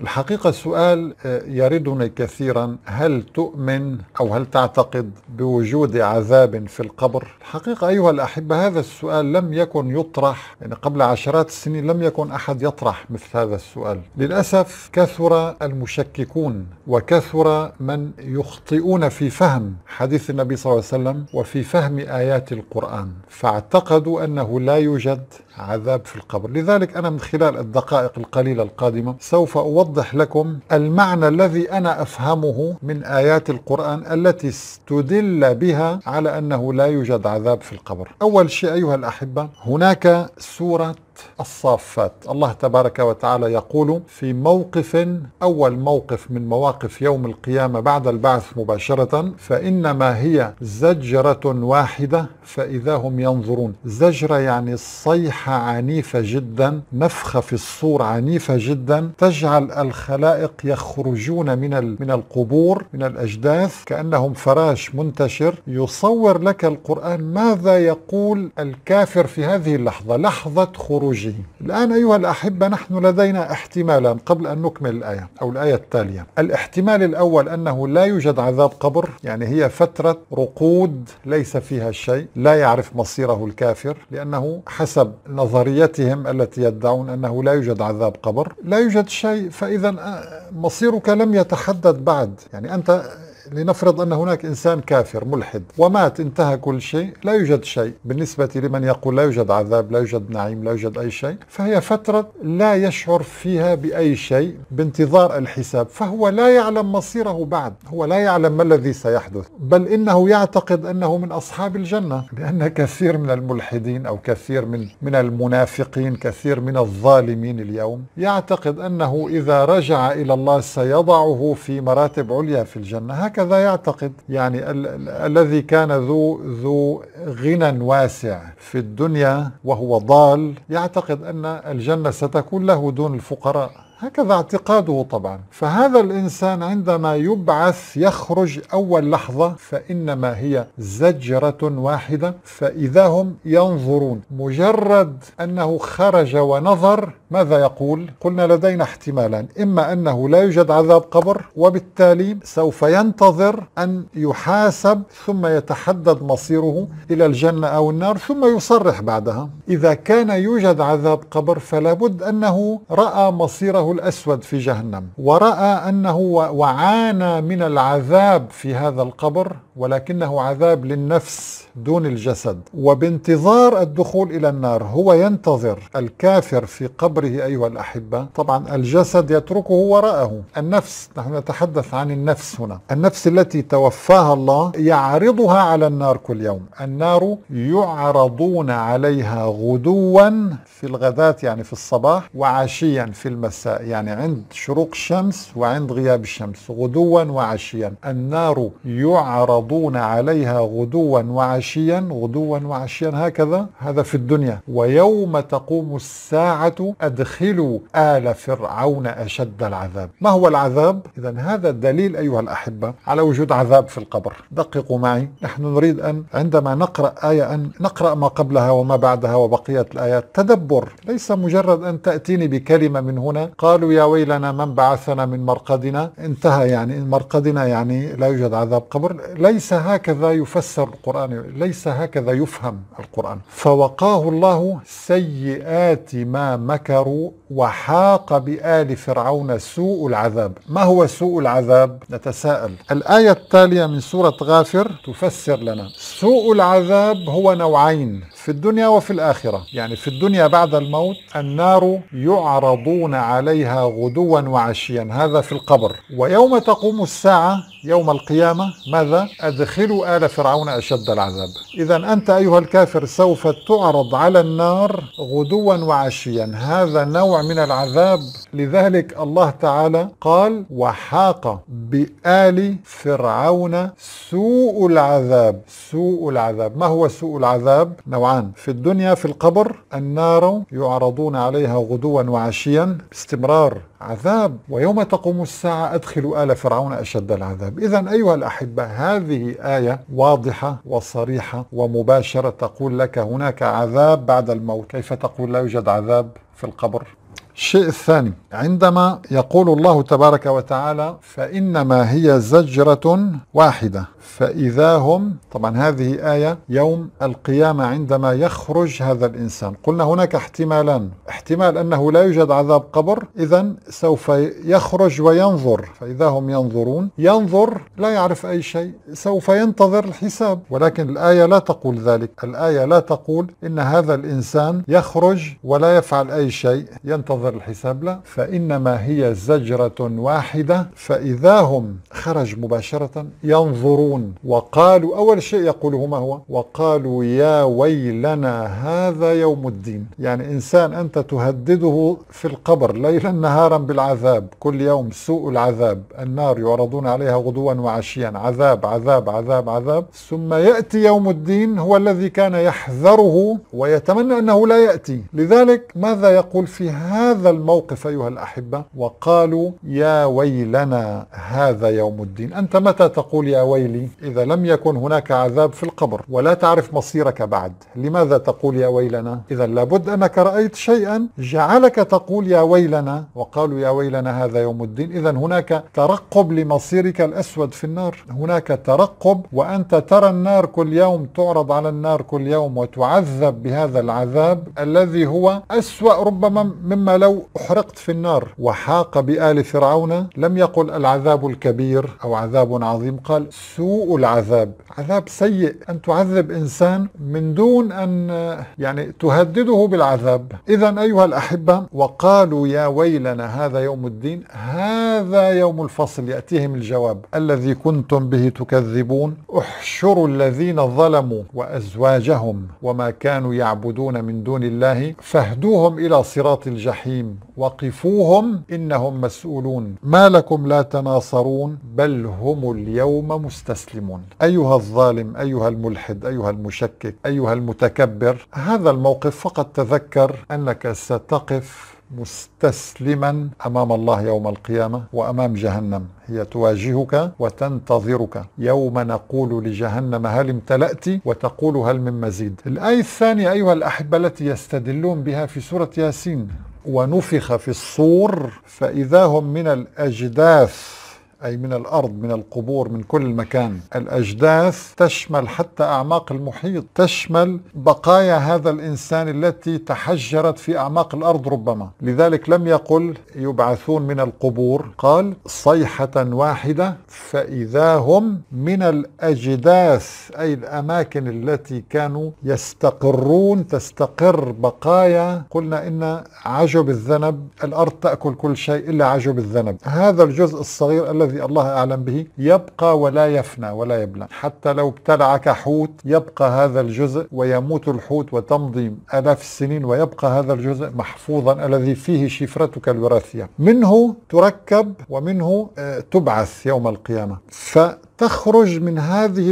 الحقيقة السؤال آه، يردني كثيرا هل تؤمن أو هل تعتقد بوجود عذاب في القبر؟ الحقيقة أيها الأحبة هذا السؤال لم يكن يطرح يعني قبل عشرات السنين لم يكن أحد يطرح مثل هذا السؤال للأسف كثر المشككون وكثر من يخطئون في فهم حديث النبي صلى الله عليه وسلم وفي فهم آيات القرآن فاعتقدوا أنه لا يوجد عذاب في القبر لذلك أنا من خلال الدقائق القليلة القادمة سوف أوضح أوضح لكم المعنى الذي أنا أفهمه من آيات القرآن التي استدل بها على أنه لا يوجد عذاب في القبر أول شيء أيها الأحبة هناك سورة الصافات الله تبارك وتعالى يقول في موقف أول موقف من مواقف يوم القيامة بعد البعث مباشرة فإنما هي زجرة واحدة فإذا هم ينظرون زجرة يعني صيحة عنيفة جدا نفخة في الصور عنيفة جدا تجعل الخلائق يخرجون من من القبور من الأجداث كأنهم فراش منتشر يصور لك القرآن ماذا يقول الكافر في هذه اللحظة لحظة خروج الخروجي الآن أيها الأحبة نحن لدينا احتمالان قبل أن نكمل الآية أو الآية التالية الاحتمال الأول أنه لا يوجد عذاب قبر يعني هي فترة رقود ليس فيها شيء لا يعرف مصيره الكافر لأنه حسب نظريتهم التي يدعون أنه لا يوجد عذاب قبر لا يوجد شيء فإذا آه، مصيرك لم يتحدد بعد يعني أنت لنفرض أن هناك إنسان كافر ملحد ومات انتهى كل شيء لا يوجد شيء بالنسبة لمن يقول لا يوجد عذاب لا يوجد نعيم لا يوجد أي شيء فهي فترة لا يشعر فيها بأي شيء بانتظار الحساب فهو لا يعلم مصيره بعد هو لا يعلم ما الذي سيحدث بل إنه يعتقد أنه من أصحاب الجنة لأن كثير من الملحدين أو كثير من, من المنافقين كثير من الظالمين اليوم يعتقد أنه إذا رجع إلى الله سيضعه في مراتب عليا في الجنة هكذا هكذا يعتقد يعني ال- ال- الذي كان ذو ذو غنى واسع في الدنيا وهو ضال يعتقد ان الجنه ستكون له دون الفقراء هكذا اعتقاده طبعا فهذا الإنسان عندما يبعث يخرج أول لحظة فإنما هي زجرة واحدة فإذا هم ينظرون مجرد أنه خرج ونظر ماذا يقول؟ قلنا لدينا احتمالان إما أنه لا يوجد عذاب قبر وبالتالي سوف ينتظر أن يحاسب ثم يتحدد مصيره إلى الجنة أو النار ثم يصرح بعدها إذا كان يوجد عذاب قبر فلا بد أنه رأى مصيره ثوبه الأسود في جهنم ورأى أنه وعانى من العذاب في هذا القبر ولكنه عذاب للنفس دون الجسد وبانتظار الدخول إلى النار هو ينتظر الكافر في قبره أيها الأحبة طبعا الجسد يتركه وراءه النفس نحن نتحدث عن النفس هنا النفس التي توفاها الله يعرضها على النار كل يوم النار يعرضون عليها غدوا في الغداة يعني في الصباح وعشيا في المساء يعني عند شروق الشمس وعند غياب الشمس غدوا وعشيا النار يعرضون عليها غدوا وعشيا غدوا وعشيا هكذا هذا في الدنيا ويوم تقوم الساعة أدخلوا آل فرعون أشد العذاب ما هو العذاب؟ إذا هذا الدليل أيها الأحبة على وجود عذاب في القبر دققوا معي نحن نريد أن عندما نقرأ آية أن نقرأ ما قبلها وما بعدها وبقية الآيات تدبر ليس مجرد أن تأتيني بكلمة من هنا قالوا يا ويلنا من بعثنا من مرقدنا انتهى يعني مرقدنا يعني لا يوجد عذاب قبر ليس هكذا يفسر القرآن ليس هكذا يفهم القرآن فوقاه الله سيئات ما مكروا وحاق بآل فرعون سوء العذاب ما هو سوء العذاب نتساءل الآية التالية من سورة غافر تفسر لنا سوء العذاب هو نوعين في الدنيا وفي الآخرة يعني في الدنيا بعد الموت النار يعرضون عليها غدوا وعشيا هذا في القبر ويوم تقوم الساعة يوم القيامة ماذا؟ أدخلوا آل فرعون أشد العذاب إذا أنت أيها الكافر سوف تعرض على النار غدوا وعشيا هذا نوع من العذاب لذلك الله تعالى قال وحاق بآل فرعون سوء العذاب سوء العذاب ما هو سوء العذاب؟ نوعان في الدنيا في القبر النار يعرضون عليها غدوا وعشيا باستمرار عذاب ويوم تقوم الساعة أدخلوا آل فرعون أشد العذاب الكتاب إذا أيها الأحبة هذه آية واضحة وصريحة ومباشرة تقول لك هناك عذاب بعد الموت كيف تقول لا يوجد عذاب في القبر الشيء الثاني عندما يقول الله تبارك وتعالى فإنما هي زجرة واحدة فإذا هم طبعا هذه آية يوم القيامة عندما يخرج هذا الإنسان قلنا هناك احتمالان احتمال أنه لا يوجد عذاب قبر إذا سوف يخرج وينظر فإذا هم ينظرون ينظر لا يعرف أي شيء سوف ينتظر الحساب ولكن الآية لا تقول ذلك الآية لا تقول إن هذا الإنسان يخرج ولا يفعل أي شيء ينتظر نظر الحساب لا فإنما هي زجرة واحدة فإذا هم خرج مباشرة ينظرون وقالوا أول شيء يقوله ما هو وقالوا يا ويلنا هذا يوم الدين يعني إنسان أنت تهدده في القبر ليلا نهارا بالعذاب كل يوم سوء العذاب النار يعرضون عليها غدوا وعشيا عذاب عذاب عذاب عذاب ثم يأتي يوم الدين هو الذي كان يحذره ويتمنى أنه لا يأتي لذلك ماذا يقول في هذا هذا الموقف أيها الأحبة وقالوا يا ويلنا هذا يوم الدين أنت متى تقول يا ويلي إذا لم يكن هناك عذاب في القبر ولا تعرف مصيرك بعد لماذا تقول يا ويلنا إذا لابد أنك رأيت شيئا جعلك تقول يا ويلنا وقالوا يا ويلنا هذا يوم الدين إذا هناك ترقب لمصيرك الأسود في النار هناك ترقب وأنت ترى النار كل يوم تعرض على النار كل يوم وتعذب بهذا العذاب الذي هو أسوأ ربما مما لا لو أحرقت في النار وحاق بآل فرعون لم يقل العذاب الكبير أو عذاب عظيم قال سوء العذاب عذاب سيء أن تعذب إنسان من دون أن يعني تهدده بالعذاب إذا أيها الأحبة وقالوا يا ويلنا هذا يوم الدين هذا يوم الفصل يأتيهم الجواب الذي كنتم به تكذبون احشروا الذين ظلموا وأزواجهم وما كانوا يعبدون من دون الله فاهدوهم إلى صراط الجحيم الرحيم وقفوهم إنهم مسؤولون ما لكم لا تناصرون بل هم اليوم مستسلمون أيها الظالم أيها الملحد أيها المشكك أيها المتكبر هذا الموقف فقط تذكر أنك ستقف مستسلما امام الله يوم القيامه وامام جهنم هي تواجهك وتنتظرك يوم نقول لجهنم هل امتلأت وتقول هل من مزيد الايه الثانيه ايها الاحبه التي يستدلون بها في سوره ياسين ونفخ في الصور فإذا هم من الأجداث أي من الأرض من القبور من كل مكان الأجداث تشمل حتى أعماق المحيط تشمل بقايا هذا الإنسان التي تحجرت في أعماق الأرض ربما لذلك لم يقل يبعثون من القبور قال صيحة واحدة فإذا هم من الأجداث أي الأماكن التي كانوا يستقرون تستقر بقايا قلنا إن عجب الذنب الأرض تأكل كل شيء إلا عجب الذنب هذا الجزء الصغير الذي الذي الله أعلم به يبقى ولا يفنى ولا يبلى حتى لو ابتلعك حوت يبقى هذا الجزء ويموت الحوت وتمضي آلاف السنين ويبقى هذا الجزء محفوظا الذي فيه شفرتك الوراثية منه تركب ومنه آه، تبعث يوم القيامة ف تخرج من هذه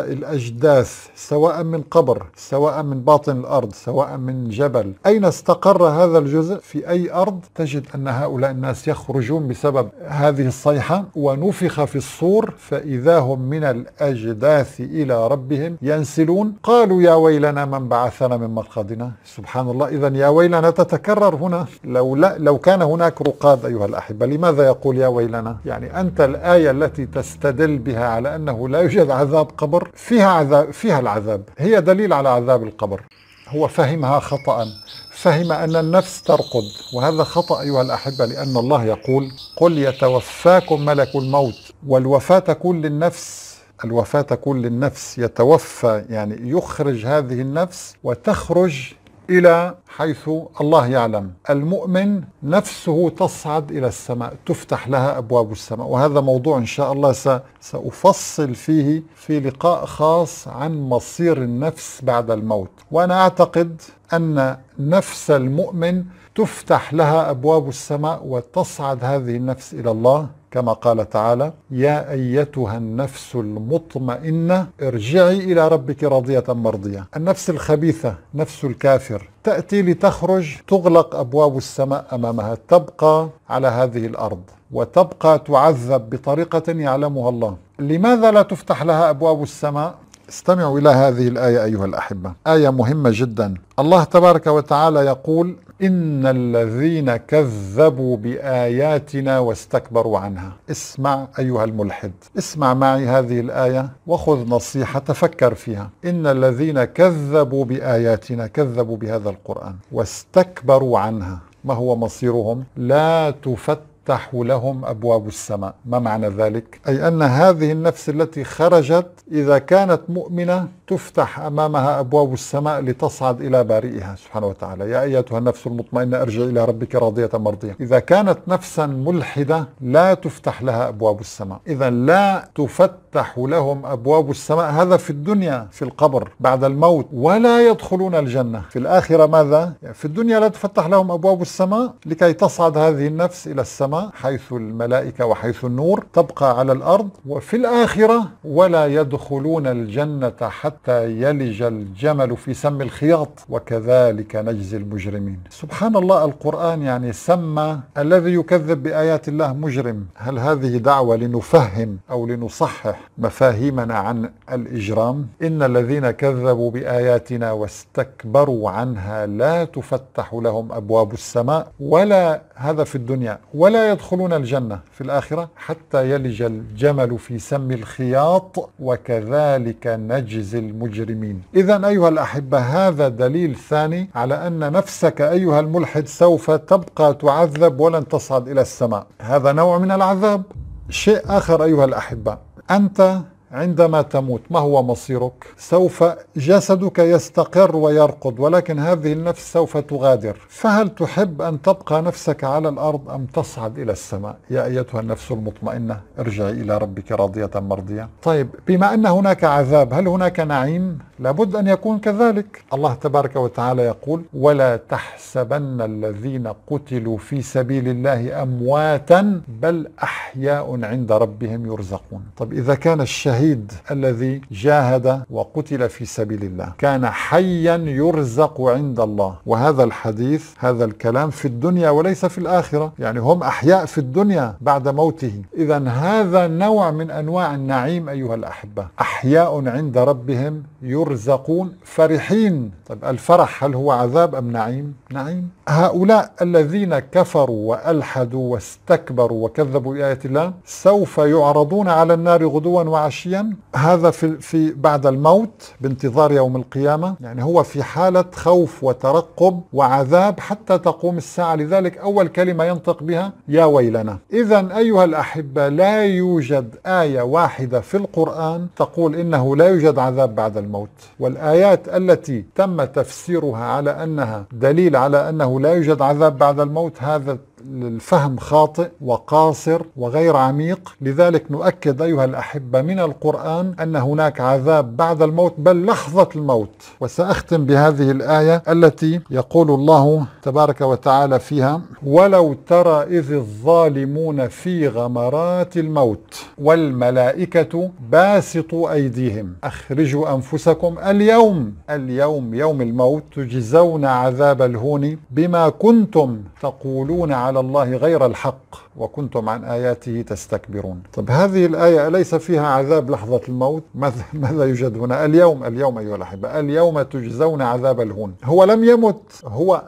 الأجداث سواء من قبر سواء من باطن الأرض سواء من جبل أين استقر هذا الجزء في أي أرض تجد أن هؤلاء الناس يخرجون بسبب هذه الصيحة ونفخ في الصور فإذا هم من الأجداث إلى ربهم ينسلون قالوا يا ويلنا من بعثنا من مرقدنا سبحان الله إذا يا ويلنا تتكرر هنا لو, لا لو كان هناك رقاد أيها الأحبة لماذا يقول يا ويلنا يعني أنت الآية التي تستدل بها فيها على أنه لا يوجد عذاب قبر فيها, عذاب فيها العذاب هي دليل على عذاب القبر هو فهمها خطأ فهم أن النفس ترقد وهذا خطأ أيها الأحبة لأن الله يقول قل يتوفاكم ملك الموت والوفاة تكون للنفس الوفاة تكون للنفس يتوفى يعني يخرج هذه النفس وتخرج إلى حيث الله يعلم المؤمن نفسه تصعد إلى السماء تفتح لها أبواب السماء وهذا موضوع إن شاء الله سأفصل فيه في لقاء خاص عن مصير النفس بعد الموت وأنا أعتقد أن نفس المؤمن تفتح لها أبواب السماء وتصعد هذه النفس إلى الله كما قال تعالى يا أيتها النفس المطمئنة ارجعي إلى ربك راضية مرضية النفس الخبيثة نفس الكافر تأتي لتخرج تغلق أبواب السماء أمامها تبقى على هذه الأرض وتبقى تعذب بطريقة يعلمها الله لماذا لا تفتح لها أبواب السماء استمعوا إلى هذه الآية أيها الأحبة آية مهمة جدا الله تبارك وتعالى يقول إن الذين كذبوا بآياتنا واستكبروا عنها اسمع أيها الملحد اسمع معي هذه الآية وخذ نصيحة تفكر فيها إن الذين كذبوا بآياتنا كذبوا بهذا القرآن واستكبروا عنها ما هو مصيرهم لا تفتح تفتح لهم ابواب السماء، ما معنى ذلك؟ اي ان هذه النفس التي خرجت اذا كانت مؤمنه تفتح أمامها أبواب السماء لتصعد إلى بارئها سبحانه وتعالى يا أيتها النفس المطمئنة أرجع إلى ربك راضية مرضية إذا كانت نفسا ملحدة لا تفتح لها أبواب السماء إذا لا تفتح لهم أبواب السماء هذا في الدنيا في القبر بعد الموت ولا يدخلون الجنة في الآخرة ماذا؟ في الدنيا لا تفتح لهم أبواب السماء لكي تصعد هذه النفس إلى السماء حيث الملائكة وحيث النور تبقى على الأرض وفي الآخرة ولا يدخلون الجنة حتى حتى يلج الجمل في سم الخياط وكذلك نجزي المجرمين سبحان الله القرآن يعني سمى الذي يكذب بآيات الله مجرم هل هذه دعوة لنفهم أو لنصحح مفاهيمنا عن الإجرام إن الذين كذبوا بآياتنا واستكبروا عنها لا تفتح لهم أبواب السماء ولا هذا في الدنيا ولا يدخلون الجنة في الآخرة حتى يلج الجمل في سم الخياط وكذلك نجزي المجرمين إذا أيها الأحبة هذا دليل ثاني على أن نفسك أيها الملحد سوف تبقى تعذب ولن تصعد إلى السماء هذا نوع من العذاب شيء آخر أيها الأحبة أنت عندما تموت ما هو مصيرك سوف جسدك يستقر ويرقد ولكن هذه النفس سوف تغادر فهل تحب أن تبقى نفسك على الأرض أم تصعد إلى السماء يا أيتها النفس المطمئنة ارجعي إلى ربك راضية مرضية طيب بما أن هناك عذاب هل هناك نعيم لابد أن يكون كذلك الله تبارك وتعالى يقول ولا تحسبن الذين قتلوا في سبيل الله أمواتا بل أحياء عند ربهم يرزقون طب إذا كان الشهيد الذي جاهد وقتل في سبيل الله كان حيا يرزق عند الله وهذا الحديث هذا الكلام في الدنيا وليس في الآخرة يعني هم أحياء في الدنيا بعد موته إذا هذا نوع من أنواع النعيم أيها الأحبة أحياء عند ربهم يرزقون يرزقون فرحين طيب الفرح هل هو عذاب أم نعيم نعيم هؤلاء الذين كفروا وألحدوا واستكبروا وكذبوا بآيات الله سوف يعرضون على النار غدوا وعشيا هذا في, في بعد الموت بانتظار يوم القيامة يعني هو في حالة خوف وترقب وعذاب حتى تقوم الساعة لذلك أول كلمة ينطق بها يا ويلنا إذا أيها الأحبة لا يوجد آية واحدة في القرآن تقول إنه لا يوجد عذاب بعد الموت والآيات التي تم تفسيرها على أنها دليل على أنه لا يوجد عذاب بعد الموت هذا للفهم خاطئ وقاصر وغير عميق لذلك نؤكد أيها الأحبة من القرآن أن هناك عذاب بعد الموت بل لحظة الموت وسأختم بهذه الآية التي يقول الله تبارك وتعالى فيها ولو ترى إذ الظالمون في غمرات الموت والملائكة باسطوا أيديهم أخرجوا أنفسكم اليوم اليوم يوم الموت تجزون عذاب الهون بما كنتم تقولون على على الله غير الحق وكنتم عن آياته تستكبرون طب هذه الآية أليس فيها عذاب لحظة الموت ماذا, ماذا يوجد هنا اليوم اليوم أيها الأحبة اليوم تجزون عذاب الهون هو لم يمت هو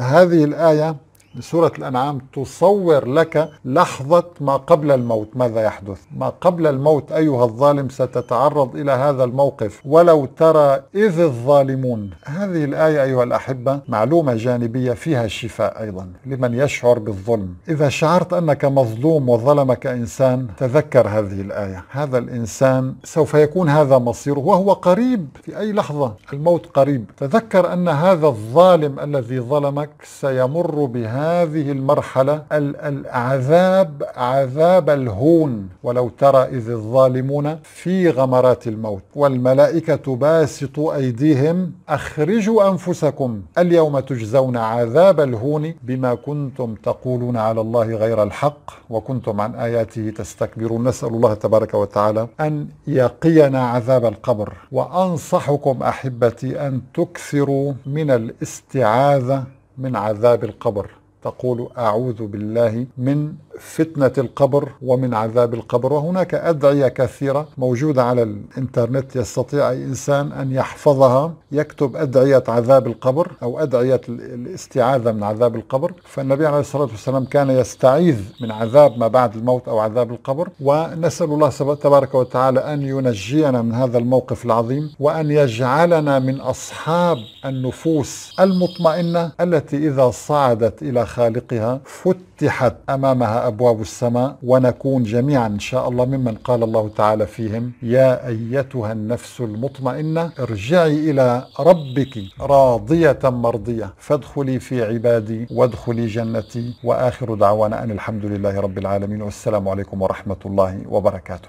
هذه الآية سورة الأنعام تصور لك لحظة ما قبل الموت ماذا يحدث ما قبل الموت أيها الظالم ستتعرض إلى هذا الموقف ولو ترى إذ الظالمون هذه الآية أيها الأحبة معلومة جانبية فيها الشفاء أيضا لمن يشعر بالظلم إذا شعرت أنك مظلوم وظلمك إنسان تذكر هذه الآية هذا الإنسان سوف يكون هذا مصيره وهو قريب في أي لحظة الموت قريب تذكر أن هذا الظالم الذي ظلمك سيمر بهذا هذه المرحلة العذاب عذاب الهون ولو ترى إذ الظالمون في غمرات الموت والملائكة باسط أيديهم أخرجوا أنفسكم اليوم تجزون عذاب الهون بما كنتم تقولون على الله غير الحق وكنتم عن آياته تستكبرون نسأل الله تبارك وتعالى أن يقينا عذاب القبر وأنصحكم أحبتي أن تكثروا من الاستعاذة من عذاب القبر تقول أعوذ بالله من فتنة القبر ومن عذاب القبر وهناك أدعية كثيرة موجودة على الإنترنت يستطيع أي إنسان أن يحفظها يكتب أدعية عذاب القبر أو أدعية الاستعاذة من عذاب القبر فالنبي عليه الصلاة والسلام كان يستعيذ من عذاب ما بعد الموت أو عذاب القبر ونسأل الله تبارك وتعالى أن ينجينا من هذا الموقف العظيم وأن يجعلنا من أصحاب النفوس المطمئنة التي إذا صعدت إلى خالقها فتحت أمامها أبواب السماء ونكون جميعا إن شاء الله ممن قال الله تعالى فيهم يا أيتها النفس المطمئنة ارجعي إلى ربك راضية مرضية فادخلي في عبادي وادخلي جنتي وآخر دعوانا أن الحمد لله رب العالمين والسلام عليكم ورحمة الله وبركاته